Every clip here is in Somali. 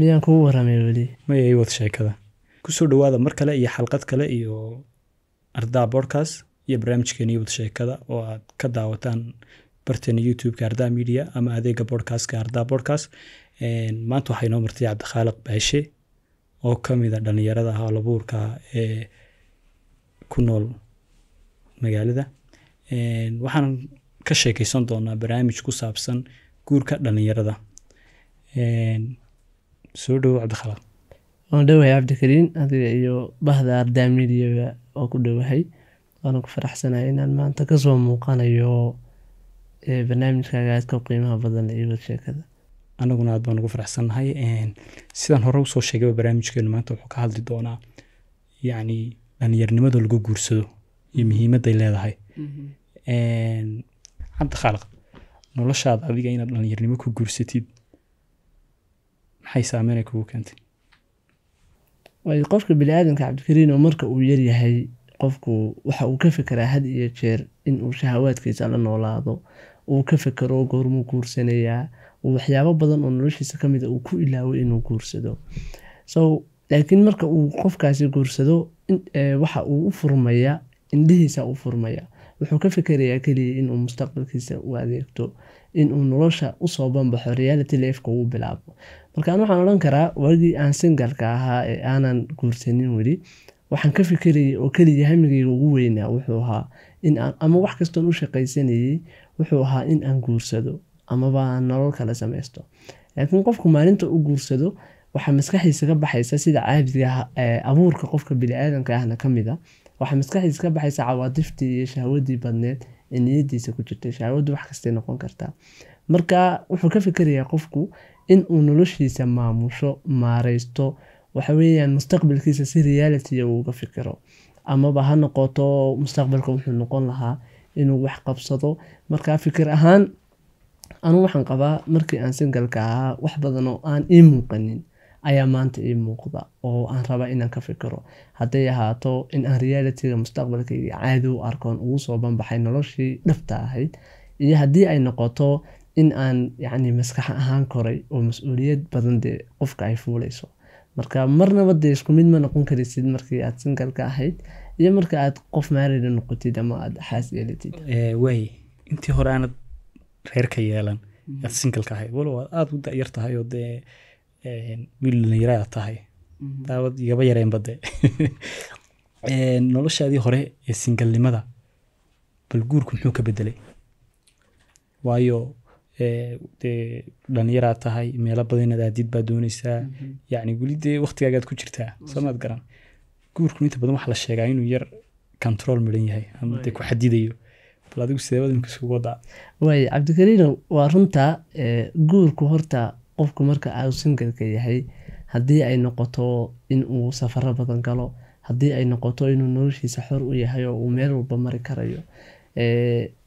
miyaan kugu warramay weli maya ii wad sheekada kusoo dhawaada mar kale iyo xalqad kale iyo ardaa bodcast iyo barnaamijkeena iiwad sheekada oo aad ka daawataan barteena youtubeka ardaa media ama adeega bodcastka ardaa bodcast maanta waxaa inoo martay cabdikhaaliq baashe oo ka mida dhallinyarada howlabuurka ee ku nool magaalada waxaan ka sheekeysan doonaa barnaamij ku saabsan guurka dhallinyarada soo dhowo cabdikhalaq waan dhowahay cabdikariin adiga iyo bahda ardaa miidiyaga waa ku dhowahay waana ku faraxsanahay inaan maanta kasoo muuqanayo barnaamijkaaga aadka qiimaha badan iyo wadsheekada anaguna aad baan ugu faraxsannahay sidaan hore usoo sheegayba barnaamijkeenu maanta wuxuu ka hadli doonaa yacni dhallinyarnimada lagu guursado iyo muhiimadday leedahay mhm. cabdi khalaq noloshaad adiga inaad dhallinyarnimo ku guursatid maxay saameynay kugu keentay waayo qofka biniaadanka cabdikariin oo marka uu yaryahay qofku waxa uu ka fekeraa had iyo jeer inuu shahawaadkiisa la noolaado uu ka fekero goormuu guursanayaa waxyaabo badan oo noloshiisa kamida uu ku ilaawo inuu guursado so laakiin marka uu qofkaasi guursado waxa uu u furmaya indhihiisa u furmaya wuxuu ka fikerayaa keliya inuu mustaqbalkiisa u adeegto inuu nolosha usoo banbaxo reality lefka uu bilaabo markaan waxaan odhan karaa waagii aan singalka ahaa ee aanan guursanin weli waxaan ka fikerayay oo keliya hamigeyga ugu weynaa wuxuu ahaa ama wax kastoon u shaqaysanayey wuxuu ahaa in aan guursado amaba nolol kale sameysto laakiin qofku maalinta u guursado waxaa maskaxdiisa ka baxaysa sida caadiga ah, abuurka qofka biniaadanka ahna kamida waxaa maskaxdiisa ka ah. baxaysa cawaatiftii iyo shahwadii badneed ee niyadiisa ku jirtay shahwadu wax kastay noqon kartaa marka wuxuu ka fikerayaa qofku in uu noloshiisa maamusho maareysto waxa mustaqbalkiisa si reality ah uga fikiro amaba ha noqoto mustaqbalka wuxuu noqon lahaa inuu wax qabsado markaa fikir ahaan anuu waxaan qabaa markii aan singalka ahaa wax badan aan ii muuqanin ayaa maanta ii muuqda oo aan rabaa inaan ka fikiro haday ahaato in aan realityga mustaqbalkayga caadi u arkoon ugu soo banbaxay noloshii dhabta ahayd iyo haddii ay noqoto in aan yani maskax ahaan koray oo mas-uuliyad badan dee qofka ay fuuleyso marka marnaba dee isku mid ma noqon karisid markii aad singalka ahayd iyo marka aad qof maarida noqotid ama aad xaas yeelatid eh, waay intii hore aanad reerka yeelan mm-hmm. aad singalka ahayd walow aad aada u dayar tahay oo dee wiillinyaraad eh, tahay mm-hmm. daawad igaba yareen bade eh, noloshaadii hore ee singalnimada bal guurku muxuu ka bedelay waayo dhalinyaraad tahay meelo badan aadid baa dooneysaa mhm. yani weli dee waktigaagaad ku jirtaa samaad garan guurkun inta badan waxaa la sheegaa inuu yar control midhan yahay ama dee ku xadidayo bal adigu sideebad imika isugu wadaa waay cabdikariinow waa runta guurku horta qofku marka uu singalka yahay haddii ay noqoto in uu safaro badan galo haddii ay noqoto inuu noloshiisa xor u yahay oo uu meel walba mari karayo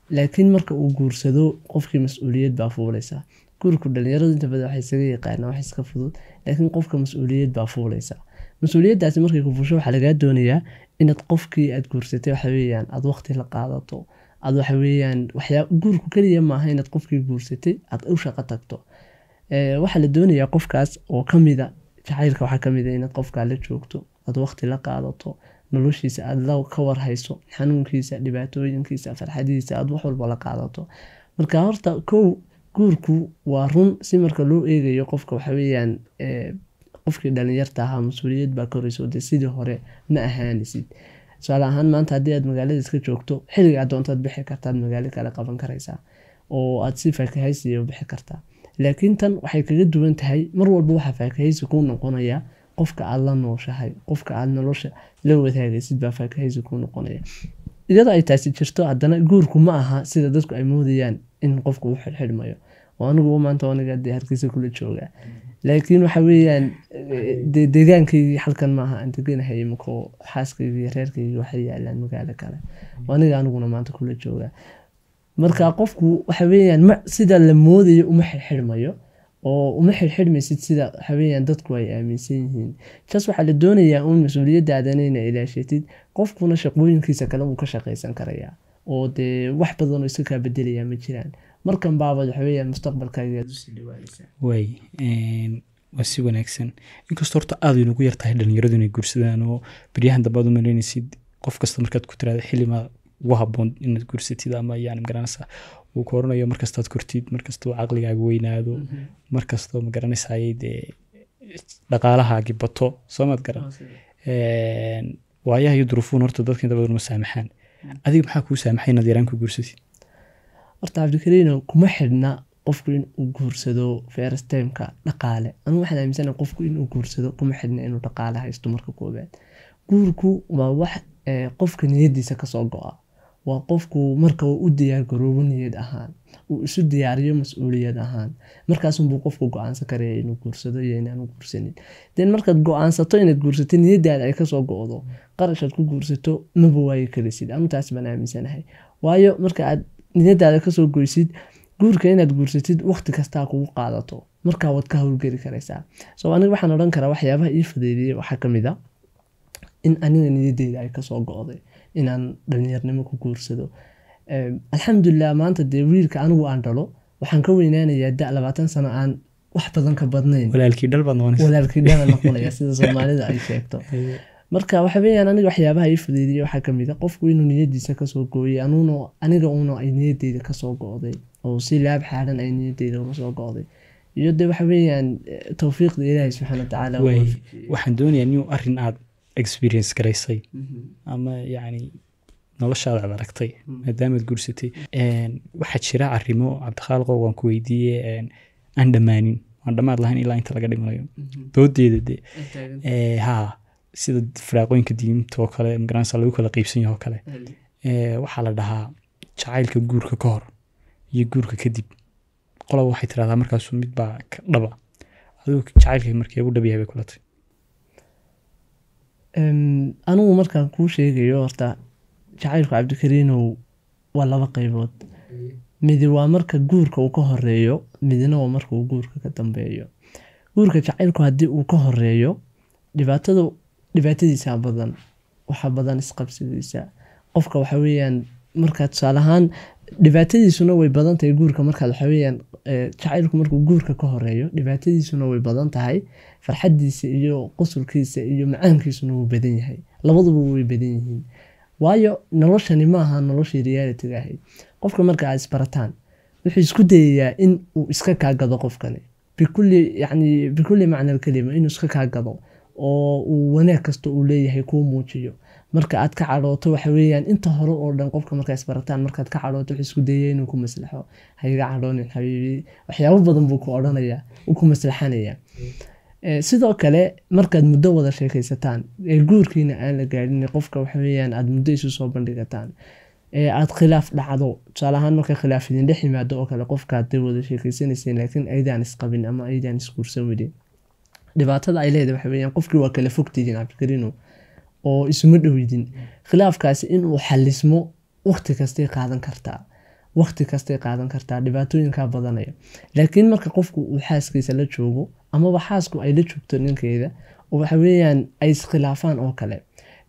laakiin marka uu guursado qofkii mas-uuliyad baa fuuleysa guurku dhalinyaradu inta badan waxay isaga yaqaanaa wax iska fudud laakiin qofka mas-uuliyad baa fuuleysa mas-uuliyaddaasi markay ku fuusho waxaa lagaa doonayaa inaad qofkii aad guursatay waxaweyaan aad waqti la qaadato aad waxaweyaan waxyaa guurku keliya maaha inaad qofkii guursatay aad u shaqo tagto waxaa la doonayaa qofkaas oo kamida jacaylka waxaa kamida inaad qofkaa la joogto aad waqti la qaadato noloshiisa aad ka warhayso xanuunkiisa dhibaatooyinkiisa farxadiisa aad wax walba la qaadato marka horta kow guurku waa run si marka loo eegayo qofka waxaweyaan qofkii dhalinyarta ahaa mas-uuliyad baa koreyso sidii hore ma ahaanisid tusaale ahaan maanta haddii aad magaalada iska joogto xilliga aad doontaad bixi kartaad magaalo kale qaban karaysaa oo aad si faakahaysiya bixi kartaa laakiin tan waxay kaga duwan tahay mar walba waxaa faakahaysi kuu noqonaya qofka aada la nooshahay qofka aada nolosha la wadaagaysid baa faakahaysi kuu noqonaya iyadoo ay taasi jirto haddana guurku ma aha sida dadku ay moodayaan in qofku u xirxirmayo oo aniguba maanta aniga dee harkiisa kula joogaa laakiin waxa weeyaan de deegaankaygii halkan maaha aan deganahay imakoo xaaskaygii reerkaygii waxay yaalaan magaalo kale oo aniga aniguna maanta kula joogaa marka qofku waxa weeyaan sida la moodayo uma xirxirmayo oo uma xirxirmaysid sida haweenyan dadku ay aaminsan yihiin taas waxaa la doonayaa uun mas-uuliyadaadana ina ilaashatid qofkuna shaqooyinkiisa kale wuu ka shaqaysan karayaa oo dee wax badanoo iska kaa bedelayaa ma jiraan markan baabad waxaweya mustaqbalkaaga usii dhawaanaysaa waay waa si wanaagsan inkastoo horta aada inagu yartahay tahay dhalinyaradu inay guursadaan oo beryahan dambe aad u malaynaysid qof kasta markaad ku tiraada xillimaa ugu haboon inaad guursatid ama yani magaranaysa uu oranayo markastaad kortid markastau caqligaaga weynaado markastoo magaranaysaye dee dhaqaalahaagi bato soomaad garan waayaha iyo duruufuun horta dadkan dabaduna saamaxaan adiga maxaa kuu saamaxay inaad yaraan ku guursatid horta cabdikariino kuma xidhna qofku inuu guursado ferastimeka dhaqaale anu waxaan aaminsana qofku inuu guursado kuma xidhna inuu dhaqaale haysto marka koobaad guurku waa wax qofka niyadiisa kasoo go-a waa qofku marka u diyaargaroobo niyad ahaan uu isu diyaariyo mas-uuliyad ahaan markaasunbuu qofku go-aansan karaya inuu guursado iyo inaanu guursanin den markaad go-aansato inaad guursato niyadaada ay kasoo go-do qarashaad ku guursato maba waayi karaysid anutaas baan aaminsanahay waayo marka aad niyadaada kasoo goysid guurka inaad guursatid waqti kastaa kugu qaadato markaa waad ka howlgeli karaysaa so aniga waxaan odhan karaa waxyaabaha ii fadeydiyey waxaa kamid a ah in aniga niyadeeda ay kasoo go-day inaan dhalinyarnimo ku guursado alxamdulilah maanta dee wiilka anigu aan dhalo waxaan ka weynaanayaa da labaatan sano aan wax badan ka badnaynwalaalkiidhala sida soomaalida ay sheegto marka waxa aniga waxyaabaha ii fudeydiyay waxaa kamid a ah qofku inuu niyadiisa kasoo gooyay aniga uuna ay niyadeyda kasoo go-day oo si laab xaaran ay niyadeyda uga soo go-day iyo de waxa weyaan towfiiqda subxaana watacaala waxaan doonayaa inuu arin aad experience garaysay mhm. ama yani noloshaada aragtay maadaamaad mhm. guursatay waxaa jira arimo cabdikhaaliqo waan ku weydiiye aan dhammaanin waan dhammaad lahayn ilaa inta laga dhimanayo mhm. doodeeda de ha sida firaaqooyinka diinta oo kale magaranaysa lagu kala qeybsan yaho kale waxaa la dhahaa jacaylka guurka ka hor iyo guurka kadib qolob waxay tirahdaa markaasu mid baa dhaba adigu jacaylka markee ugu dhab bay kulatay anigu markaan kuu sheegayo horta jacaylku cabdikariinow waa laba qeybood midi waa marka guurka uu ka horeeyo midina waa marka uu guurka ka dambeeyo guurka jacaylku haddii uu ka horeeyo dhibaatada dhibaatadiisa badan waxaa badan isqabsigiisa qofka waxaa weyaan markaa tusaaleahaan dhibaatadiisuna way badan tahay guurka markaad waxaweyaan jacaylku markuu guurka ka horeeyo dhibaatadiisuna way badan tahay farxadiisa iyo qosulkiisa iyo macaankiisuna wuu badan yahay labaduba way badan yihiin waayo noloshani maaha noloshii realityga ahayd qofka marka aad isbarataan wuxuu isku dayayaa in uu iska kaa gado qofkani bikulli macnal kelima inuu iska kaa gado oo uu wanaag kasta uu leeyahay kuu muujiyo marka aad ka cadhooto waxa inta hore oo dhan qofka markaa isbarataan markaad ka cadhooto wuxuu isku dayay inuu ku maslaxo hayga cadhoonin xabiibi waxyaabo badan buu ku odhanaya uu ku maslaxanaya eh, sidoo kale markaad muddo wada sheekaysataan ee guurkiina aan la gaadhin qofka waxaweyaan aad muddo isu soo bandhigataan eh, aad khilaaf dhacdo tusaale ahaan marka khilaaf idin dhex oo kale qofkaad da wada sheekeysanayseen laakiin aydaan isqabin ama aydaan isguursan welin dhibaatada ay leedahay waxaweyaan qofkii waa kala fogtihiin cabdikariinu oo isuma dhowdin khilaafkaasi inuu xalismo waqti kastay qaadan kartaa waqti kastay qaadan kartaa dhibaatooyinkaa badanaya laakiin marka qofku uu xaaskiisa la joogo amaba xaasku ay la joogto ninkeeda oo ay iskhilaafaan oo kale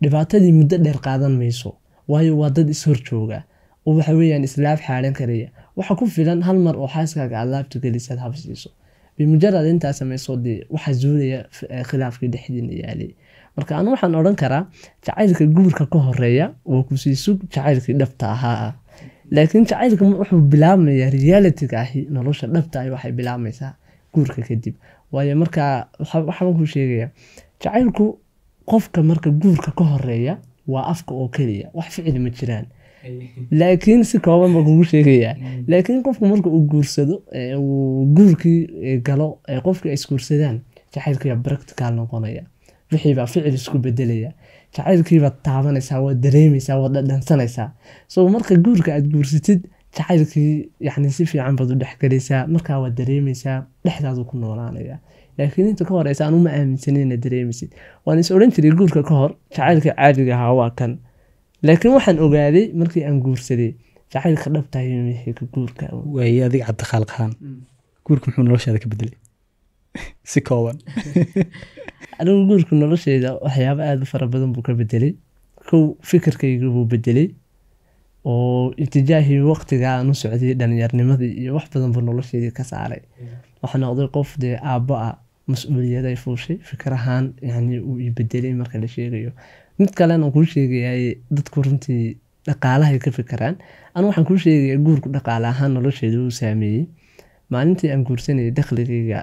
dhibaatadii muddo dheer qaadan mayso waayo waa dad is horjooga oo waxaweyaan islaaf xaaran karaya waxa ku filan hal mar oo xaaskaaga aad laabta gelisaad habsiiso bimujarad intaa samayso dee waxaa zuulaya eh, khilaafkii dhexdiina yaalay marka anu waxaan odhan karaa jacaylka guurka ka horeeya waa kusii sug jacaylkii dhabta ahaa laakiin jacaylka wuxuu bilaabmayaa realityga nolosha dhabta ah waxay bilaabmaysaa guurka kadib waayo markaa waxaan ku sheegaya jacaylku qofka marka guurka ka horeeya waa afka oo keliya wax ficili ma jiraan laakiin si kooban baa kugu sheegayaa laakiin qofku marka uu guursado uu guurkii galo qofkii isguursadaan jacaylkaya practical noqonaya wixii baa ficil isku bedelaya jacaylkiibaad taabanaysaa waad dareemaysaa waad dhadhansanaysaa so marka guurka aad guursatid jacaylkii yani si fiican baad u dhexgelaysaa markaa waad dareemaysaa dhexdaadu ku noolaanaya laakiin inta ka horeysa anuma aaminsanin inaad dareemaysid waan is odhan jiray guurka ka hor jacaylka caadiga ahaa waa kan laakiin waxaan ogaaday markii aan guursaday jacaylka dhabtahay mixika guurka waaye adiga cabdikhaaliq ahaan mm. guurka muxuu noloshaada ka bedelay si kooban anigu guurka nolosheeda waxyaabo aada u fara badan buu ka bedelay kow fikirkayga buu bedelay oo intijaahii waqtiga aan u socday dhalinyaarnimadii iyo wax badan buu nolosheydii ka saaray waxaa noqday qof dee aabbo ah mas-uuliyaday fuushay fikirahaan yani uu i bedelay marka la sheegayo mid kalena kuu sheegayaa dadku runtii dhaqaalahay ka fikiraan anu waxaan kuu sheegayaa guurku dhaqaale ahaan nolosheeda uu saameeyey maalintii aan guursanayay dakhligayga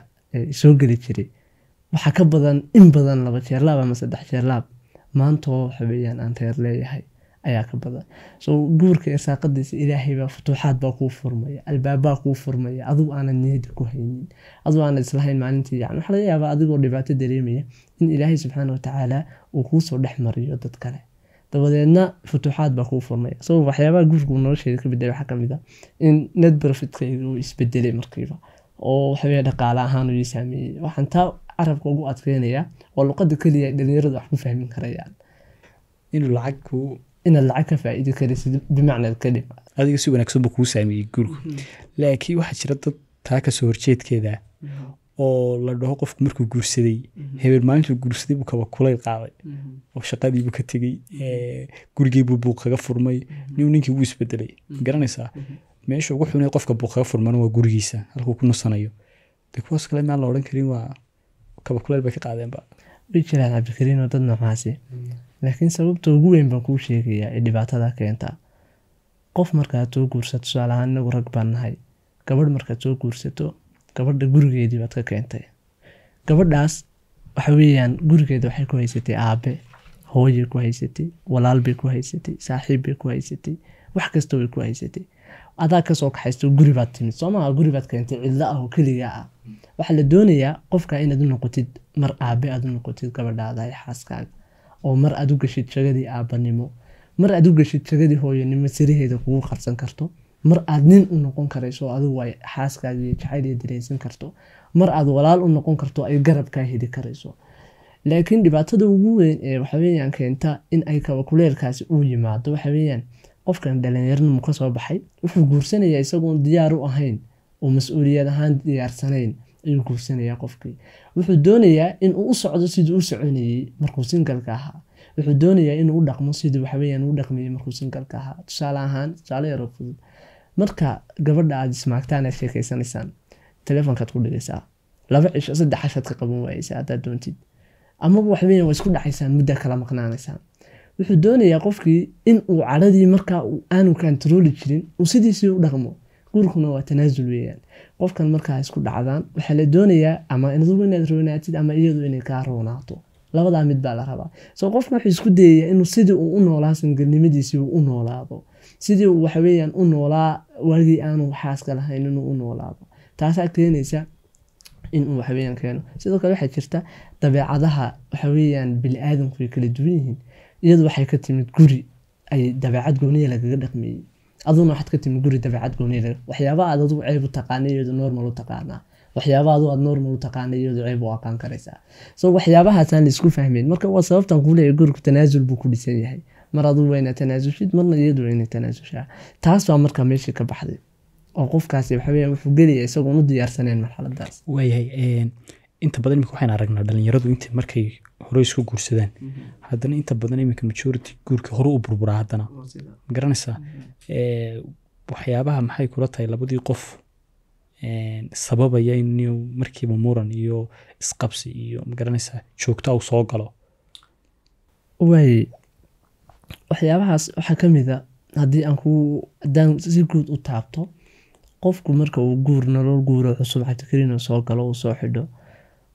soo geli jiray waxaa ka badan in badan laba jeerlaab ama saddex jeerlaab maantoo xabeeyaan aan reer leeyahay ayaa ka badan so guurka irsaaqadiisa ilaahaybaa futuuxaad baa kuu furmaya albaabaa kuu furmaya adigu aanad niyada ku haynin adigu aanad islahayn maalintii yan waxaa laga yaabaa adigoo dhibaato dareemaya in ilaahay subxaana watacaala uu kuusoo dhex mariyo dad kale dabadeedna futuuxaad baa kuu furmaya so waxyaabaha guurku nolosheeda ka bedela waxaa kamid a ah in net profitkeeda uu isbedelay markiiba oo waxaweye dhaqaale ahaan ii saameeyey waxaan taa carabka ugu adkeynaya oo luqada keliya dhalinyarada wax ku fahmin karayaan inuu inaad lacag ka faa'iidi karaysa bimacnaad ka adiga si wanaagsanba kuu saameeyey guurku mhm. laakiin waxaa jira dad taa kasoo horjeedkeeda mhm. oo la dhaho qofku markuu guursaday mhm. hebel maalintuu guursaday buu kaba kulayl qaaday oo shaqadiibuu ka tegey gurigiibuu buuqaga furmay ninu ninkii wuu isbedelay garanaysaa meesha ugu xunee qofka buuqaga furmana waa gurigiisa halkuu ku nusanayo de kuwaas kale maan la odhan karin waa kabakuleel bay ka qaadeenba way jiraan cabdikariin oo dad noocaasi laakiin sababta ugu weyn baan kuu sheegayaa ee dhibaatada keenta qof markaad soo guursato tusaale ahaan inagu rag baan nahay gabadh markaad soo guursato gabadha gurigeedii baad ka keentay gabadhaas waxa weeyaan gurigeeda waxay ku haysatay aabe hooyay ku haysatay walaalbay ku haysatay saaxiib bay ku haysatay wax kasta way ku haysatay adaa kasoo kaxaysto guribaad timid sooma guribaad keentay cidlo ah oo keliga ah waxaa la doonayaa qofka inaad u noqotid mar aabe aad u noqotid gabadhaada xaaskaaga oo mar aad u geshid shagadii aabanimo mar aad u geshid shagadii hooyanimo siraheeda kugu qarsan karto mar aad nin u noqon karayso adigu ay xaaskaaga iyo jacayl dareensan karto mar aad walaal u noqon karto ay garabkaa heli karayso laakiin dhibaatada ugu weyn ee waxaweyaan keenta in ay kabakuleelkaasi u yimaado waxaweyaan qofkan dhalinyarnimu kasoo baxay wuxuu guursanayaa isagoon diyaar u ahayn oo mas-uuliyad ahaan diyaarsanayn ayuu guursanaya qofkii wuxuu doonayaa inuu u socdo sidii u soconayey markuu singalka ahaa wuxuu doonayaa inuu u dhaqmo sidii waxaweyaan u dhaqmayey markuu singalka ahaa tusaale ahaan tusaale yaro fudud marka gabadha aada ismaagtaan aad sheekeysanaysaan telefoonkaad ku dhigaysaa laba cisho saddex cashaad ka qaban waayeysaa haddaad doontid amaba waxaweyaan waa isku dhacaysaan muddaa kala maqnaanaysaan wuxuu doonayaa qofkii in uu cadhadii aanu kantarooli jirin uu sidiisii u dhaqmo guurkuna waa tanaasul weyaan qofkan markaa isku dhacdaan waxaa la doonayaa ama adugu inaad roonaatid ama iyadu inay kaa roonaato labadaa mid baa la rabaa soo qofka wuxuu isku dayaya inuu sidii uu u noolaa sangalnimadiisii uu u noolaado sidii uu waxaweyaan u noolaa waagii aanu xaaska lahayn inuu u noolaado taasaa keenaysa inuu waxaweyaan keeno sidoo kale waxaa jirta dabeecadaha waxaweyaan bili aadamku way kala duwan yihiin iyadu waxay ka timid guri ay dabeecad gooniya lagaga dhaqmeeyey aduna waxaad ka timid guri dabeecad gooniya waxyaabaa aad adugu ceeb u taqaana iyadu normal u taqaanaa waxyaabaa aad normal u taqaana iyadu ceeb u aqaan karaysaa so waxyaabahaasaan laisku fahmeyn marka waa sababtan kuuleeya gurigu tanaasul buu ku dhisan yahay mar aduu wayna tanaasushid marna iyadu wayna tanaasushaa taas baa marka meeshii ka baxday oo qofkaasi waxaweya wuxuu gelaya isagoon u diyaarsaneen marxaladaas waayahay inta badan imika waxaan aragnaa dhalinyaradu int markay hore isku guursadaan mhm. haddana inta badan iminka majority guurka hore u burburaa haddana magaranaysaa mhm. eh, waxyaabaha maxay kula tahay labadii qof eh, sababaya in markiiba muran iyo isqabsi iyo magaranaysaa joogta u soo galo waay waxyaabahaas waxaa ka mid a haddii aan ku haddaan si guud u taabto qofku marka uu guur nolol guuro cusub xajkarin soo galo uu soo xidho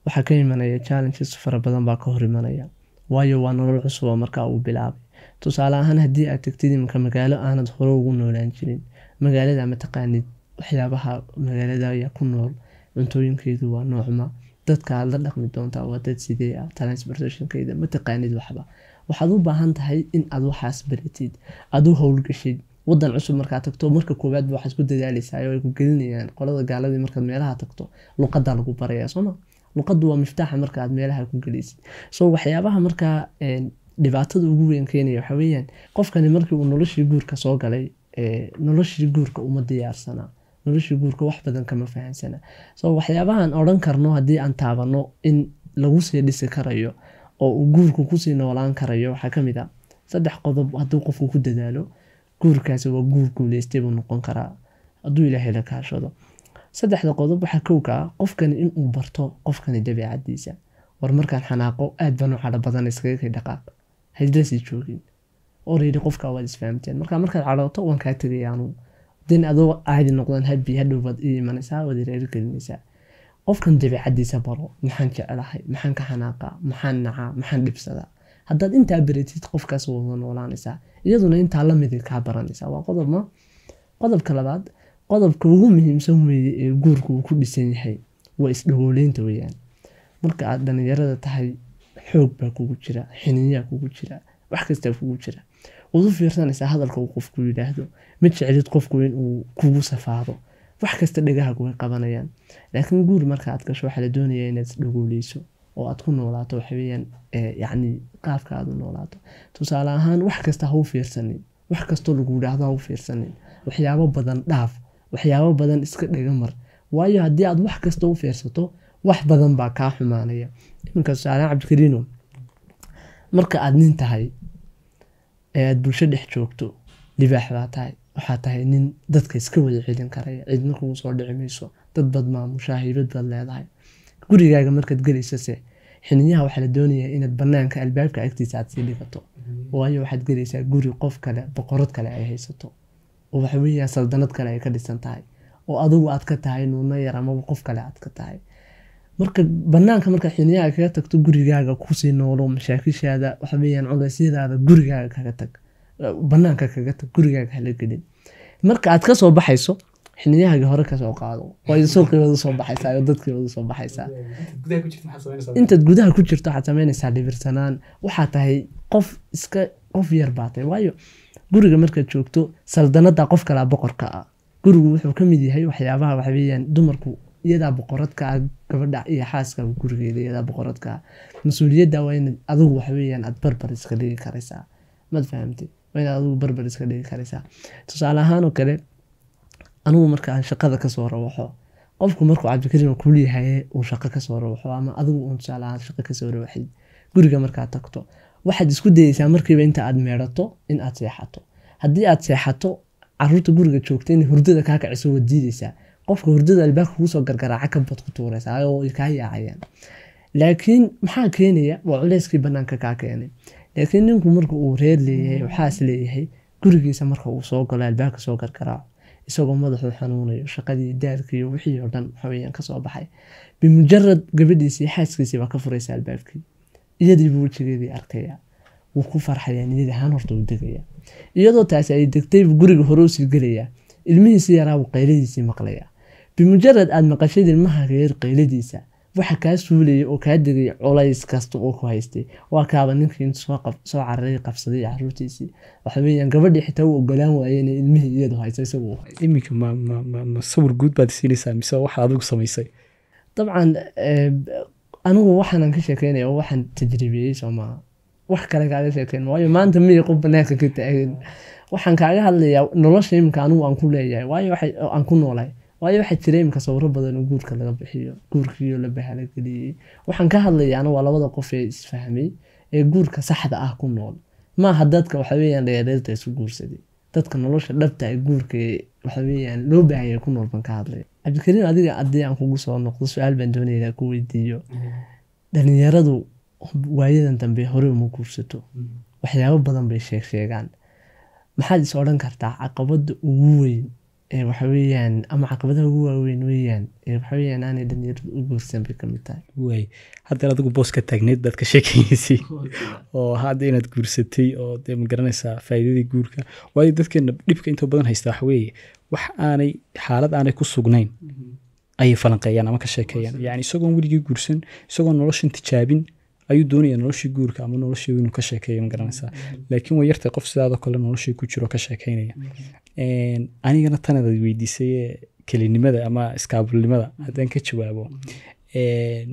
waxaa ka imanaya challenges fara badan baa ka hor imanaya waayo waa nolol cusub oo markaa uu bilaabay tusaale ahaan haddii aad tagtid iminka magaalo aanad hore ugu noolaan jirin magaalada mataqaanid waxyaabaha magaalada ayaa ku nool cuntooyinkeedu waa noocma dadka aad la dhaqmi doontaa waa dad sidee ah transbertationkeeda mataqaanid waxba waxaad u baahan tahay in aad waxaas baratid aad u howlgashid wadan cusub markaa tagto marka koowaad ba waxaad ku dadaaleysaa ay ku gelinayaan qolada gaaladii markaad meelaha tagto luqaddaa lagu barayaa sooma nuqadu waa miftaaxa marka aad meelaha ku gelaysid so waxyaabaha markaa dhibaatada ugu weyn keenaya waxaa weyaan qofkani markii uu noloshii guurka soo galay noloshii guurka uma diyaarsanaa noloshii guurka wax badan kama fahansana so waxyaabahan odhan karno haddii aan taabano in lagu sii dhisi karayo oo uu guurku kusii noolaan karayo waxaa kamid a ah, saddex qodob hadduu qofku ku dadaalo guurkaasi waa guur guuleystaybuu noqon karaa hadduu ilaahay la kaashado saddexda qodob waxaa kow ka ah qofkani inuu barto qofkani dabeicadiisa war markaan xanaaqo aad baan u cadho badan iskaga kay dhaqaaq haydasi joogin oreydhi qofka waad isfahamteen marka markaad cadhooto waan kaa tegayaanu dan adoo aadi noqdaan habi hadhow baad imanaysaa waad ireeri qofkan dabeicadiisa baro maxaan jecelahay maxaan ka xanaaqaa maxaan nacaa maxaan dhibsadaa haddaad intaa baratid qofkaas wada noolaanaysaa iyaduna intaa lamidi kaa baranaysaa waa qodobma qodobka labaad qodobka ugu muhiimsan weye ee guurka uu ku dhisan yahay waa isdhawooleynta weyaan marka aad dhalinyarada tahay xoog baa kugu jira xiniyaa kugu jira wax kastaa kugu jira waad fiirsanaysaa hadalka uu qofku yidhaahdo ma jeclid qofku inuu kugu safaado wax kasta dhagahaagu way qabanayaan laakiin guur marka aad gasho waxaa la doonayaa inaad isdhagooleyso oo aad ku noolaato waxaweyaan yacni qaabka aad u noolaato tusaale ahaan wax kasta ha fiirsanin wax kastoo lagu yidhaahdo ha fiirsanin waxyaabo badan dhaaf waxyaabo badan iska dhiga mar waayo haddii aad wax kasta u fiirsato wax badan baa kaa xumaanaya iminka tusaale cabdikariino marka aad nin tahay ee aad bulsho dhex joogto libaax baa tahay waxaa tahay nin dadka iska wada celin karaya cidna kugu soo dhici mayso dad bad maamushaa haybad baad leedahay gurigaaga markaad gelaysase xiniyaha waxaa la doonayaa inaad banaanka albaabka agtiisa aad sii dhigato mm-hmm. waayo waxaad gelaysaa guri qof kale boqorad kale ay haysato oo waxawey saldanad kale ay ka dhisan tahay oo adigu aad ka tahay nuuna yar amaba qof kale aad ka tahay marka banaanka marka xiniyaa kaga tagto gurigaaga kusii noolo mashaakiishaada waxaweyan culasyadaada gurigaaga kaga tag banaanka kaga tag gurigaaga hala gelin marka aad kasoo baxayso xiniyahaaga hore kasoo qaado waayo suuqii wada soo baxaysaa oo dadkii wada soo baxaysaa intaad gudaha ku jirto waxaad samaynaysaa dhibirsanaan waxaa tahay qof iska qof yar baa waayo guriga markaad joogto saldanada qof kalaa boqorkaa ah. gurigu wuxuu kamid yahay waxyaabaha waxaweeyaan dumarku iyadaa boqoradkaa ah, gabadha iyo xaaska gurigeeda iyadaa boqoradkaa ah. mas-uuliyadda waa in adigu waxaweeyaan aad barbar iska dhigi karaysaa maad fahamte waa inaad adigu barbar iska dhigi karaysaa tusaale ahaanoo kale anigu markaan shaqada kasoo rawaxo qofku markuu cabdikariim kuulyahaye uu shaqo kasoo rawaxo ama adigu uun tusaale ahaan shaqo kasoo rawaxid guriga markaad tagto waxaad isku dayeysaa markiiba inta aad meerato in aad seexato haddii aad seexato caruurta guriga joogta in hurdada kaa kaciso waad diideysaa qofka hurdada albaabka kuusoo gargaraaca ka ku tuureysaa oo kaa yaacayaan laakiin maxaa keenaya waa culeyskii banaanka kaa keenay laakiin ninku marka uu reer leeyahay waxaas leeyahay gurigiisa marka uu soo galo albaabka soo gargaraaco isagoo madaxuu xanuunayo shaqadii daalkiiyo wixii oo dhan waxaweyaan kasoo baxay bimujarad gabadhiisii xaaskiisii baa ka fureysa albaabkii iyadii buu wajigeedii arkaya wuu ku farxaya niyad ahaan horta u degaya iyadoo taasi ay degtay guriga horeu gelaya gelayaa ilmihiisi yaraabuu qayladiisii maqlaya bimujarad aada maqashid ilmaha reer qayladiisa waxa kaa suulaya oo kaa degay culays kasta oo ku haystay waa kaaba ninkiin soo cararay qabsaday caruurtiisii waxaweyaan gabadhii xitaa u ogolaan waayeen ilmihii iyadu haysa isagu iminka ma sawir guud baad siinaysaa mise waxa adigu samaysay dabcan anigu waxaanan ka sheekeynaya waxaan tajribiyey soomaaha wax kale kaaga sheekeyn waayo maanta miyay qof banaanka ka taagan waxaan kaaga hadlayaa nolosha iminka anigu aan ku leeyahay waayo aan ku noolahay waayo waxaa jira iminka sawiro badan oo guurka laga bixiyo guurkiioo la bahalageliyey waxaan ka hadlayaa anigu waa labada qof ee isfahmay ee guurka saxda ah ku nool maaha dadka waxaweyaan dhayareerta isu guursaday dadka nolosha dhabta ah ee guurka waxaweyaan loo baahaya ku nool baan ka hadlaya cabdikariin adiga haddii aan kugu soo noqdo su-aal baan doonaynaa ku weydiiyo mm. dhalinyaradu waayadan dambe hore uma guursato mm. waxyaabo badan bay sheeg sheegaan maxaad is odhan kartaa caqabada ugu weyn ee waxaweyaan ama caqabadaha ugu waaweyn weyaan ee waxaweyan aanay dhalinyaradu u guursan bay kamid tahay waay haddaan adigu boos ka taagneed baad ka sheekeyeysay oo hadda inaad guursatay oo dee ma garanaysaa faa'iidadii guurka waayo dadkeena dhibka intoo badan haysta waxaweeye wax aanay xaalad aanay ku sugnayn mm-hmm. ayay falanqeeyaan ama ka sheekeeyaan yani isagoon weligii guursan isagoo noloshan tijaabin ayuu doonaya noloshii guurka ama noloshii inuu ka sheekeeyo magaranaysaa mm-hmm. laakiin way yartay qof sidaadoo kale noloshii ku jiro ka sheekeynaya mm-hmm. anigana tanada weydiisay kelinimada ama iskaabulnimada haddaan ka jawaabo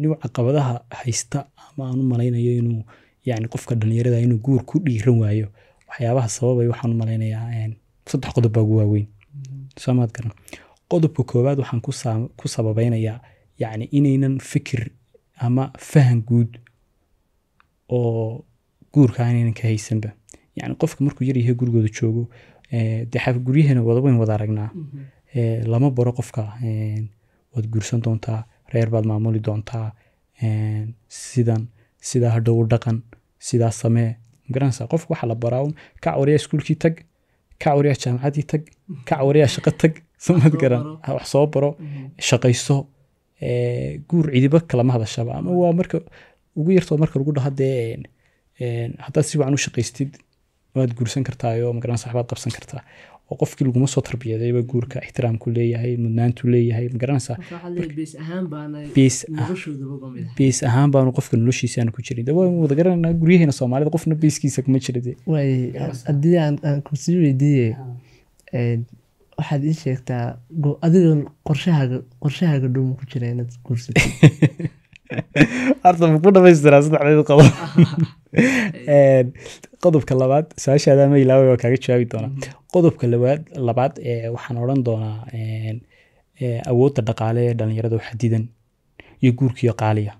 nin caqabadaha haysta ama aan malaynayo inuu yani qofka dhalinyarada inuu guur ku dhiiran waayo waxyaabaha sababay waxaan u malaynayaa saddex qodob baa ugu waaweyn somaad garan qodobka koowaad waxaan ku sababeynayaa yacni inaynan fikir ama fahan guud oo guurka ah inaynan ka haysanba yacni qofka markuu yar gurigooda joogo dee xaf guryahana wayn wada aragnaa mm-hmm. lama baro qofka waad guursan doontaa reer baad maamuli doontaa sidan sidaa hadhow u dhaqan sidaa samee magaranaysaa qofka waxaa la baraa un ka cawariya iskuulkii tag kacawariyaa jaamacadii tag ka kacawariyaa shaqo tag samad garan wax soo baro mhm. shaqayso eh, guur cidibo kalama hadashaba ama waa marka ugu yartoo marka lagu dhaho dee haddaad si wacan u shaqaystid waad guursan kartaayo magaran sax qabsan kartaa oo qofkii laguma soo tarbiyadayba guurka ixtiraamku leeyahay mudnaantu leeyahay magaranaysabeys ahaan baanu qofka noloshiisaan ku jirin wadagaran wada garananaa guryaheena soomaalida qofna beyskiisa kuma jira haddii aan kusii weydiiye waxaad ii sheegtaa adiga qorshahaaga dhuuma ku jira inaad horta maku dhamaystira saddexdeed qabo qodobka labaad su-aashaadama ilaaway waa kaaga jawaabi doonaa mm-hmm. qodobka labaad labaad waxaan odran doonaa awoodda dhaqaale ee dhalinyarada xadidan iyo guurkiyo qaaliya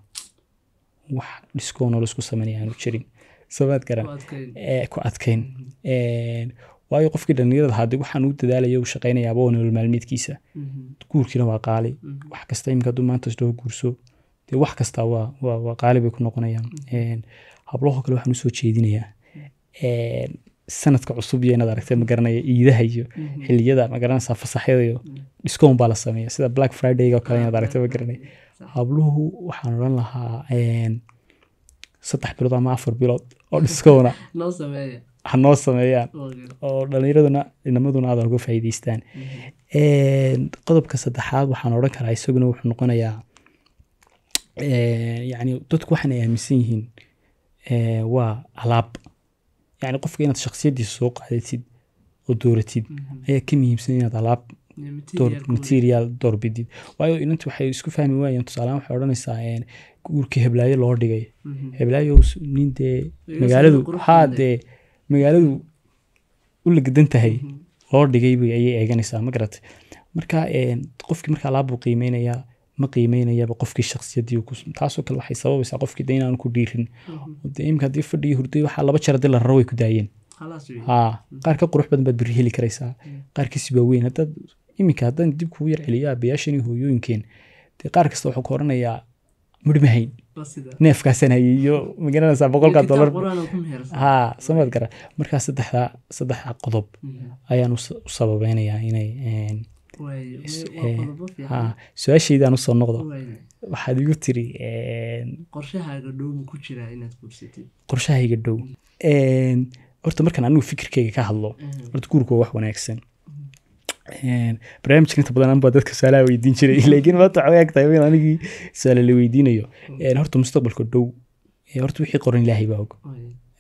wax dhiskoonoo laisku sameynaya aanu jirin sabaad garan ku adkayn mm-hmm. waayo qofkii dhalinyarada hadi waxaan uu dadaalaya u shaqaynayaaba waa nolol maalmeedkiisa mm-hmm. guurkiina waa qaali wax kasta imika hadduu maanta isdhaho guurso dee wax kasta waa qaali bay ku noqonayaan hablahoo kale waxaan usoo jeedinayaa sanadka cusub iyo inaad aragtay magaranaya iidaha iyo mhm. xiliyada magaranaysaa fasaxyada iyo mhm. discon baa la sameeya sida black friday-ga oo kale inaad aragtay magaranaya habluhu waxaan odhan lahaa saddex bilood ama afar bilood oo discona ha noo sameeyaan oo dhallinyaraduna inamaduna aad uga faa'iidaystaan mhm. qodobka saddexaad waxaan odhan karaa isaguna wuxuu noqonayaa yani dadku waxaanay aaminsan yihiin waa alaab yani qofka inaad shaksiyadiisa soo qaadaysid oo dooratid ayaa ka muhiimsan inaad alaab material doorbidid waayo inanta waxay isku fahmi waayeen tusaaleaan waxay odhanaysaa guurkii heblaayo loo dhigay heblaayo nin dee magaaladu haa dee magaaladu u lagadan tahay loo dhigay ayay eeganaysaa ma garatay marka qofkii markaa alaab buu qiimeynayaa ma qiimeynayaba qofkii shaqsiyadtaasoo kale waxay sababaysaa qofkii de inaanu ku dhiirin mhm. imika hadii fadhigii hurday waxaa laba jeer hadii la raro way ku daayeen qaar ka qurux badan baad biri heli karaysaa mm. qaarkiisi baa weyn hadaad iminka haddaan dib kugu yar celiyo abayaashan hooyooyinkeen dee qaar kasta waxuu ka oranayaa midhmahayn neefkaasanhaye magaranaysaa boqolkaa dolar ha somaad gara markaa saddexdaa saddexdaa qodob mm-hmm. ayaan u sababeynayaa inay su-aashaydaan usoo noqdo waxaad igu tiri qorshahayga dhow horta markaan anigu fikirkeyga ka hadlo mm-hmm. horta guurku waa wax wanaagsan barnaamijkan inta badan anbaa dadka su-aalaha weydiin jiray laakiin maanta waxay agtahay in anigii su-aala la weydiinayo mm-hmm. horta mustaqbalka dhow horta wixii qoran ilaahay baa og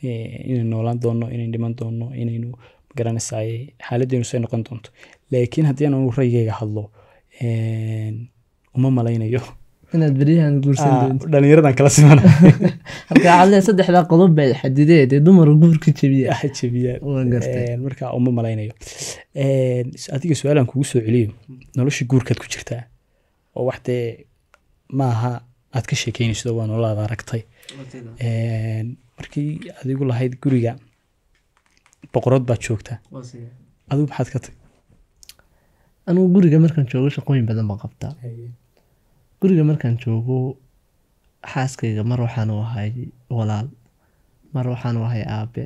inaynu noolaan doonno inaynu dhiman doono inaynu garanaysaye xaaladdeenu say noqon doonto laakiin haddii aan anu hadlo uma malaynayo inaad beryahan guursadhalinyaradaan ah, kala simana ragacadle saddexdaa qodob baa xadidee dee dumara guurka jebiya ah, uma malaynayo adiga su-aalaan kugu soo celiyo nolosha guurkaad ku jirtaa oo wax dee maaha aad ka sheekeynayso waa nololaada aragtay markii adigu lahayd guriga boqorood baad joogtaa adugu maxaad ka tag anigu guriga markaan joogo shaqooyin badan baan qabtaa guriga markaan joogo xaaskayga mar waxaan u ahay walaal mar waxaan u ahay aabe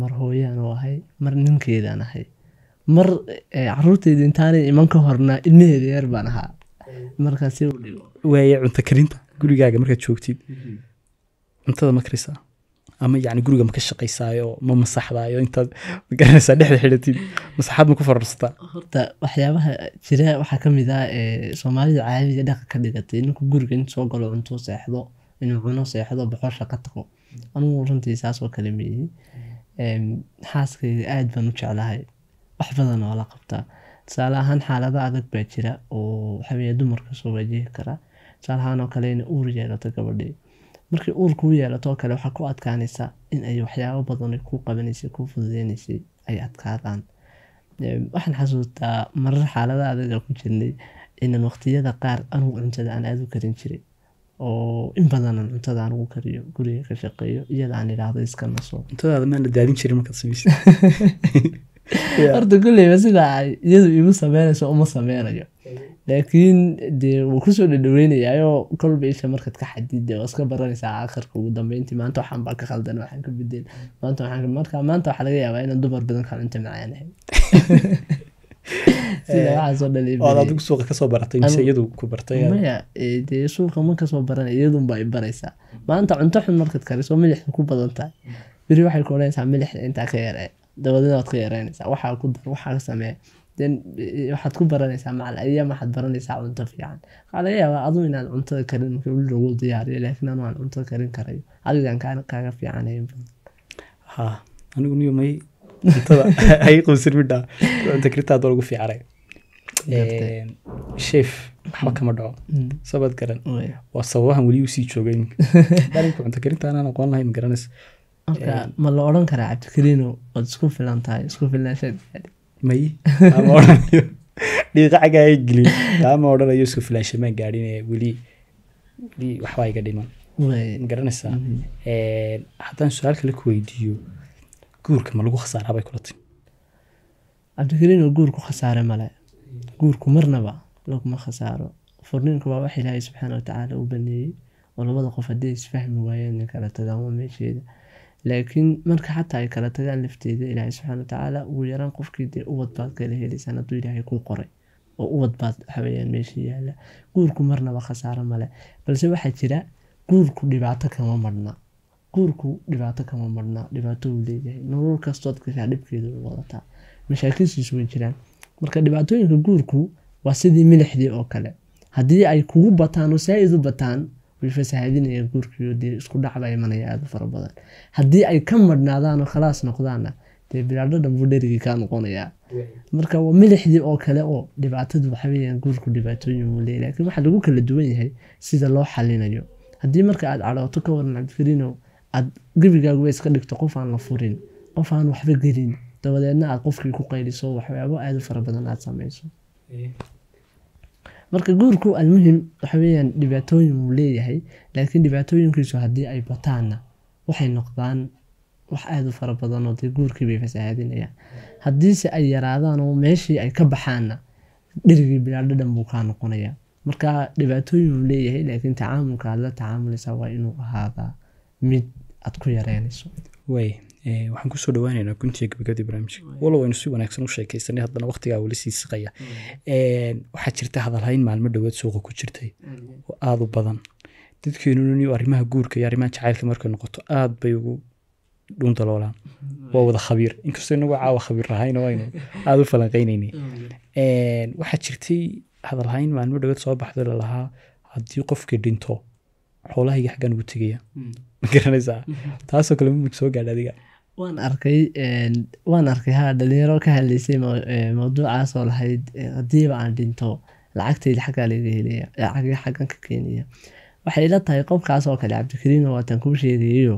mar hooyaan u ahay mar ninkeedaan ahay mar eh, caruurteyda intaanay iman ka horna ilmaheeda yar baan ahaa markaas waaye cunto karinta gurigaaga markaad joogtid mm-hmm. cuntada ma karisaa ama yani guriga maka shaqaysaayo ma masaxdayo intaad garanaysaa dhexda xidhatid masaxaad ma ku fararsata horta waxyaabaha jira waxaa kamid ah eh, soomaalida caadida dhaqa ka dhigatay ninku guriga in soo galo cunto seexdo inuu cuno seexdo boxosha ka tago anugu runtii saasoo kale meeyey xaaskayga aad baan u jeclahay wax badan oo la qabtaa tusaale ahaan xaalado adag baa jira oo waxaweeye dumarka soo waajihi kara tusaale ahaan oo kale inay uur yeelato gabadhii markii uurkuu yeelatoo kale waxaa ku adkaanaysaa in ay waxyaabo badan ku qabanaysay ku fududeynaysay ay adkaadaan ehm, waxaan xasuustaa marar xaalada adaga ku jirnay inaan waqtiyada qaar anugu cuntada aan aada u karin jiray oo in badanan cuntada anugu kariyo guriga ka shaqeeyo iyada aan idhaahdo iska naso horta kulleyba sidaa iyadu igu sameynayso uma sameynayo laakiin dee wuu kusoo dhadhaweynayaayo kolba isha markaad ka xadide waa iska baranaysaa akhirka ugu dambeyntii maanta waxaan baa ka khaldan waxaan ka bedel maanta waxaan marka maanta waxaa laga yaabaa inaan dumar badan kala inta macaan kasoo bartayya eh, dee suuqa ma kasoo baranay iyadunbaa baraysaa maanta cunto xun markaad kariso milixa ku badan tahay beri waxay ku odhanaysaa milixda intaa ka yaree dabadeed waad ka yareynaysaa waxaa ku dar waxaa ka sameeya Eh, waxaad ku baranaysaa macalaya waxaad baranaysaa cunto fiican laga yaabaa aduu inaan cuntada karin markii diyaariyo laakiin anu aan cunto karin karayo adigaan kaaga fiicanayo ha anigu niyo cuntada ay quusin midha cunta karintaada lagu fiicanay sheef waxba mm. kama dhaco mm. sabaad garan waa sababahan weli usii joogay iminka cunta karinta aqoon lahayn garanaysa marka ma la odhan karaa cabdikariino waad isku filan tahay isku filnaashaad may ama ay gelin taama odhanayo isku filaashamaan gaadhinaya weli weli waxbaa iga dhiman ma haddaan su-aalka ku weydiiyo guurka ma lagu khasaara bay kula timi cabdikariinoo guurku khasaare male guurku marnaba laguma khasaaro furniinku waa wax ilaahay subxaana watacaala u baneeyey oo labada qof haddii isfahmi waayeen kala tadaamo meesheeda laakiin marka xataa ay kala tagaan lafteeda ilaah subxaana watacaala ugu yaraan qofkii dee ubad kala helaysaan hadduu ilaahay kuu qoray oo ubad waxaweyaan meesha yaala guurku marnaba khasaaro male balse waxaa jira guurku dhibaato kama marhna guurku dhibaato kama marhnaa dhibaato uu leeyahay nolol kastood gashaa dhibkeeda u wadataa mashaakiilkiisu way jiraan marka dhibaatooyinka guurku waa sidii milixdii oo kale haddii ay kugu bataan oo saa-id u bataan fasahaadinaya guurkiiyo dee isku dhacba imanaya aada fara badan haddii ay ka madhnaadaanoo khalaas noqdaanna dee bilaadho dhanbuu dherigii kaa noqonayaa marka milixdii oo kale oo dhibaatadu waxaweyaan guurku dhibaatooyin uu leey laakiin waxaa lagu kala duwan yahay sida loo xalinayo haddii marka aad cadhooto ka waran cabdikariinow aad gebigaaguba iska dhigto qof aan la furin qof aan waxba gelin dabadeedna aad qofkii ku qayliso waxyaabo aada u fara badan aad sameyso marka guurku almuhim waxaweyaan dhibaatooyin wuu leeyahay laakiin dhibaatooyinkiisu haddii ay bataanna waxay noqdaan wax aada u fara badanoo dee guurkiibay fasahaadinayaan haddiise ay yaraadaan oo meeshii ay ka baxaanna dherigii bilaadhadhan buu kaa noqonayaa marka dhibaatooyin wuu leeyahay laakiin tacaamulka aad la tacaamulaysaa waa inuu ahaadaa mid aad ku yareenayso waxaan kusoo dhawaaneynaa guntiga gabagabadii barnaamijka walow aynu si wanaagsan u sheekaysanay haddana waqtigaa weli sii siqaya mm. waxaa jirta hadalhayn maalmo dhowaad suuqa ku jirtay mm. oo aada u badan dadkeenunn arrimaha guurka iyo arrimaha jacaylka markay noqoto aada bay ugu dhuundaloolaan mm. waa wada khabiir inkastoo inagoo caawa khabiir ahayn oo aynu aada u falanqaynaynay waxaa jirtay hadalhayn maalmo dhowaad soo baxday lalahaa haddii qofkii dhinto xoolahayga xaggaan ugu tegaya ma garanaysaa taasoo kale ma soo gaadha adiga waan arkay haa dhalinyaro ka hadleysay mawduucaas oo lahayd hadiiba aan dhinto lacagteyda xaggan ka keenaya waxay ila tahay qofkaas oo kale cabdikariimo waatan kuu sheegayayo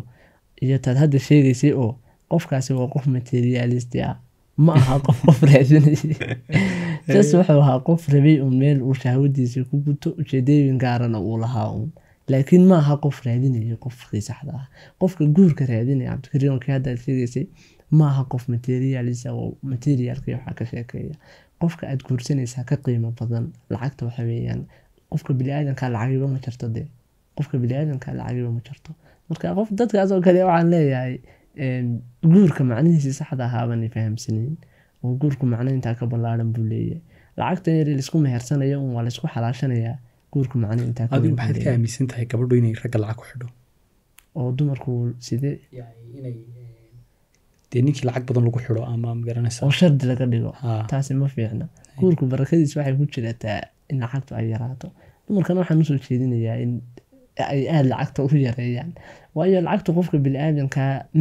iyo taad hadda sheegaysay oo qofkaasi waa qof materialisti ah ma aha qof qof raadinay jas wuxuu ahaa qof rabay uun meel uu shahwadiisa ku guto ujeedooyin gaarana uu lahaa uun laakiin maaha qof raadinaya qofkii saxda ah qofka guurka raadinaya cabdikariimk haddaad sheegeysay ma aha qof materiaalis oo materiaalka waxaa ka sheekeeya qofka aad guursanaysaa ka qiimo badan lacagta waxa weyaan qofka biniaadanka lacagiba ma jirto dee qofka biniaadanka lacagiba ma jirto marka qof dadkaasoo kale waxaan leeyahay guurka macnihiisi saxda ahaaban fahamsanayn oo guurka macno intaa ka ballaaran buu leeyahay lacagta yar laisku mehersanayo un waa laysku xalaashanayaa guurka macno intaa maxaad ka aaminsan tahay gabadhu inay ragga lacag ku xidho oo dumarku sidee eh, dee ninkii lacag badan lagu xidho ama magaranaysa oo shardi laga dhigo taasi ma fiicna guurku barakadiis waxay ku jirataa in lacagtu ay yaraato dumarkana waxaan usoo jeedinayaa in ay aada lacagta u yareeyaan waayo lacagtu qofka bili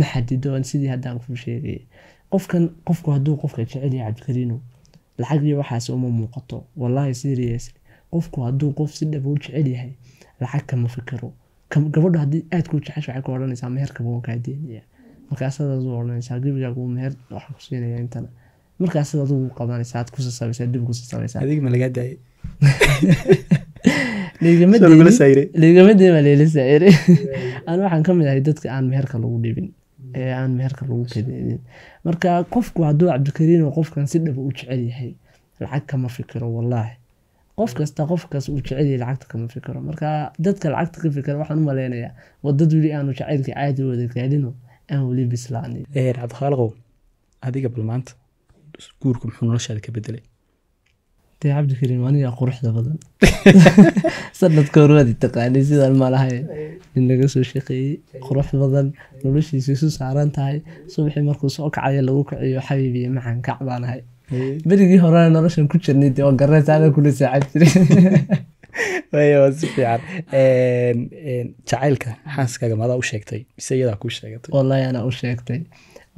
ma xadidoon sidii haddaan kuu sheegay qofkan qofku hadduu qofka jecel yahay lacag iyo waxaas uma muuqato wallaahi serious qofku haduu qof si dhaba u jecel yahay lacag kama fikiro gabadha haddii aad kuu jecesha waxay ku odhanaysaa meherkaba waa kaa deenaya markaa sidaas u odhanaysaa gebigaagu meher wax ku siinaya intana markaa sidaad ugu qabanaysaa aad kusasabaysaa dib kusasabaysaa adig ma lagaa daayay liigamadii baa leela saaciray aan waxaan kamid ahay dadka aan meherka lagu dhibin ee aan meherka lagu kadeenin marka qofku hadduu cabdikariin oo qofkan si dhaba u jecel yahay lacag kama fikiro wallaahi qof kasta qofkaas kas uu jecelya lacagta kama fikro marka dadka lacagta ka fikira waxaan u maleynayaa waa dad weli aanu jacaylka caadi wada gaadino aan weli bislaani cabdikhaaliqow eh, adiga bal maanta guurka muxuu noloshaada ka bedelay de cabdikariim aniga quruxda badan sanadka horwadi taqaanay sidaan malahayn nin eh. laga soo shaqeeyey qurux badan eh. noloshiisa isu saaran tahay subaxii markuu soo kacaya lagu kaciyo xabiib iyo macan kac baan ahay Eh. berigii horena noloshan ku jirnay de waa garanaysa kula saacan jiray way si fiican jacaylka xaaskaaga madaa u sheegtay mise iyadaa kuu sheegatay wallaahi anaa u sheegtay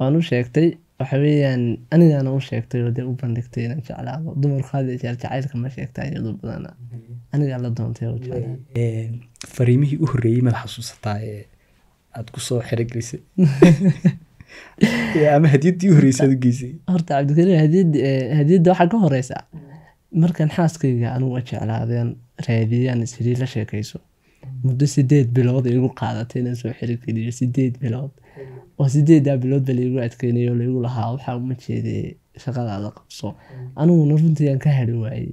waan u sheegtay waxa weeyaan anigaana u sheegtay oo dee u bandhigtay inaan jeclaado dumarku hadda jacaylka ma sheegtaa iyadu badana anigaa la doontay oo jeclaa fariimihii u horreeyey mada xasuusataa ee aada ku soo xerogelisay ama hadiyadii horeysa geysay horta cabdikariim hadiyadda eh, waxaa ka horeysa markaan xaaskayga anigu a jeclaadeen raadiyaan ishirii la sheekayso muddo sideed bilood igu qaadatay inaan soo xiri keliyo sideed bilood oo sideedaa biloodba laygu adkeynay laygu lahaa waxaa uma jeeday shaqadaada qabso aniguna runtii aan ka hari waayey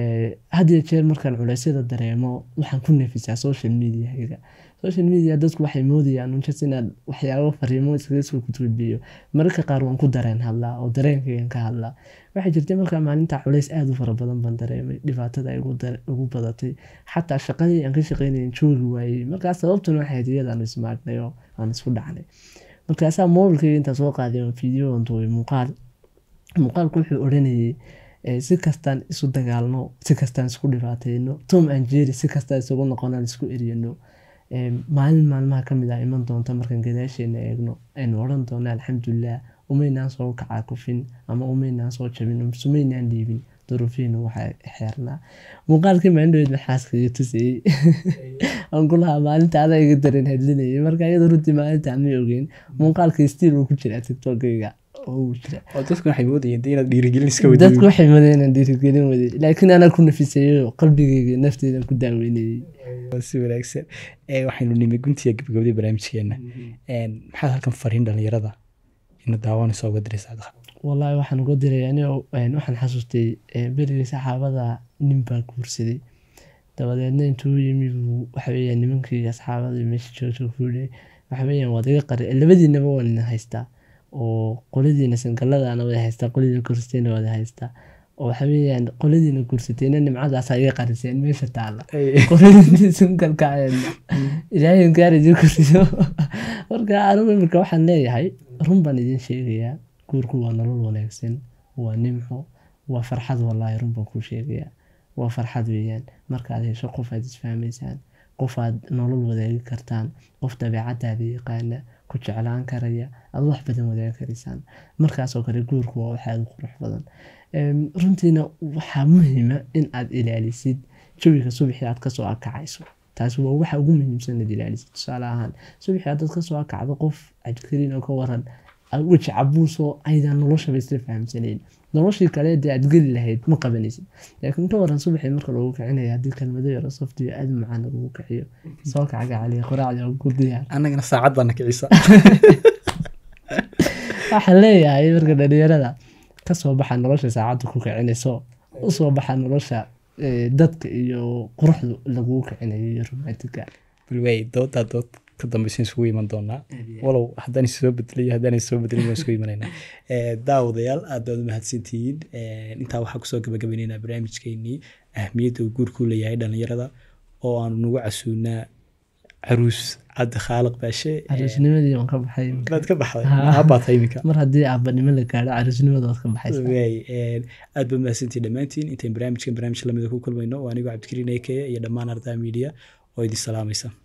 Eh, hadiyo jeer markaan culeysyada dareemo waxaan ku neefisaa social mediaga social media dadku waxay moodayaan unjus inaad waxyaaba fariimo iskaga soo mararka qaar waan ku dareen hadlaa oo dareenkaygan ka hadlaa waxaa jirtay markaa maalinta culeys aada u fara badan baan dareemay dhibaatada ugu badatay xataa shaqadii aan ka shaqeynayn joogi waayey markaa sababtuna waxayd iyadaan ismaagnay oo aan isku dhacnay markaasaa moobilkayga intaa soo qaaday oo video duubay muuqaal muuqaalku wuxuu oranayay si kastaan isu dagaalno si kastaan isku dhibaateyno tom an jerry si kastaa isugu noqonaan isku eriyano maalin maalmaha kamid ah iman doonta markaan gadaasheena eegno aynu odhan doona alxamdulilah umaynaan soo kacaa kufin ama umaynaan soo jabin sumaynaan dhiibin duruufihiina waxaa xeernaa muuqaalkii maandhoweed maxaaskaga tusayey angulaha maalinta adaa iga dareen hadlinayay marka iyadoo runtii maalinta ma ogeyn muuqaalkii stiil uu ku jiraa tiktokayga Oh, dadku waxay moodayeen inaad dhiirigelin waday laakiin anaa ku nafisayo qalbigayga nafteyda ku daaweynayay si wanaagsan waxaynu nimay guntiga gabagabada barnaamijkeena maxaad halkan fariin dhalinyarada ina daawanayso uga diraysaa wallaahi waxaan uga diray anio waxaan xasuustay berigii saxaabada nin baa guursaday dabadeedna intuu yimi buu waxaweya nimankii asxaabada meesha joogta ku yidhi waxaweeyaan waad iga labadiinaba waan ina haystaa oo qoladiina sangaladana wada haysta qoladiina kursatayna wada haysta oo waxaa weyaan qoladiina kursatayna nimcadaasa iga qariseen meesha taala qoladiina sangalka ilaahay gaaridi kursiyo marka anigu imirka waxaan leeyahay run baan idin sheegayaa guurku waa nolol wanaagsan waa nimco waa farxad walaahi run baan kuu sheegayaa waa farxad weeyaan markaad hesho qof aad isfahmaysaan qof aad nolol wadaagi kartaan qof dabeecaddaada yaqaana ku jeclaan karaya aad wax badan wadaagi karaysaan markaasoo kale guurku waa wax qurux badan runtiina waxaa muhiima in aad ilaalisid jawiga subaxii aad kasoo akacayso taasi waa waxa ugu muhiimsan inaad ilaalisid tusaale ahaan subaxii aad dad kasoo akacdo qof ajkarin oo ka waran weji cabuuso aydan noloshaba isla fahamsanayn noloshii kale dee aad geli lahayd ma qabanaysid laakiin ka waran subaxii marka lagu kicinaya haddii kalmado yaro softiyo aad macaan lagu kiciyo soo kacaga cali qoraacda ugu diyaar annagana saacad baana kicisa waxaan leeyahay marka dhalinyarada kasoo baxa nolosha saacadda ku kicinayso usoo baxa nolosha eh, dadka iyo quruxda lagu kicinayo iyo romantiga balwaay doodaa dood kadambe isan isugu iman doonaa walow hadaan soo bedeliyo hadaan soo bedelin waan isugu imanayna eh, daawadayaal aad baad u mahadsantihiin eh, intaa waxaa kusoo gabagabeyneynaa ah barnaamijkeynii ahmiyadda uu guurkuu leeyahay dhalinyarada oo aanu nagu casuunaa caruus cabdi khaaliq baashe eh, caruusnimadii waan ka baxay waad ka baxday aabaa tahay iminka mar haddii aabanimo la gaadho caruusnimada waad ka baxaysaa waay baad mahadsantihiin dhammaantiin intayn barnaamijkan barnaamij lamida ku kulmayno oo anigoo cabdikariin eke iyo dhammaan ardaa media oo idin salaamaysa